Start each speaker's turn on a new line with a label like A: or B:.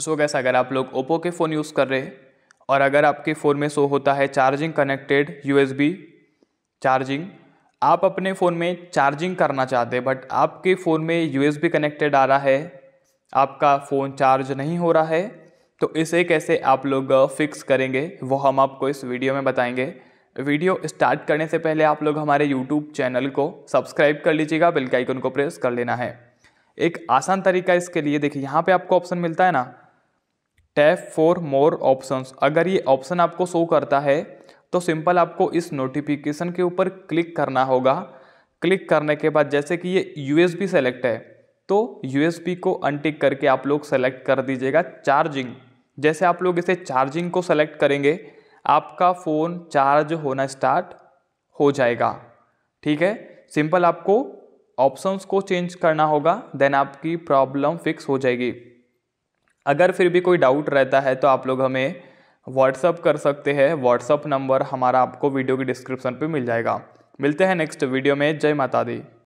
A: सो gas अगर आप लोग ओप्पो के फ़ोन यूज़ कर रहे हैं और अगर आपके फ़ोन में शो होता है चार्जिंग कनेक्टेड यू चार्जिंग आप अपने फ़ोन में चार्जिंग करना चाहते हैं बट आपके फ़ोन में यू कनेक्टेड आ रहा है आपका फ़ोन चार्ज नहीं हो रहा है तो इसे कैसे आप लोग फिक्स करेंगे वो हम आपको इस वीडियो में बताएंगे वीडियो स्टार्ट करने से पहले आप लोग हमारे यूट्यूब चैनल को सब्सक्राइब कर लीजिएगा बेल के आइकन को प्रेस कर लेना है एक आसान तरीका इसके लिए देखिए यहाँ पे आपको ऑप्शन मिलता है ना टैप फॉर मोर ऑप्शंस अगर ये ऑप्शन आपको शो करता है तो सिंपल आपको इस नोटिफिकेशन के ऊपर क्लिक करना होगा क्लिक करने के बाद जैसे कि ये बी सेलेक्ट है तो बी को अनटिक करके आप लोग सेलेक्ट कर दीजिएगा चार्जिंग जैसे आप लोग इसे चार्जिंग को सेलेक्ट करेंगे आपका फ़ोन चार्ज होना स्टार्ट हो जाएगा ठीक है सिंपल आपको ऑप्शंस को चेंज करना होगा देन आपकी प्रॉब्लम फिक्स हो जाएगी अगर फिर भी कोई डाउट रहता है तो आप लोग हमें व्हाट्सअप कर सकते हैं व्हाट्सअप नंबर हमारा आपको वीडियो की डिस्क्रिप्शन पे मिल जाएगा मिलते हैं नेक्स्ट वीडियो में जय माता दी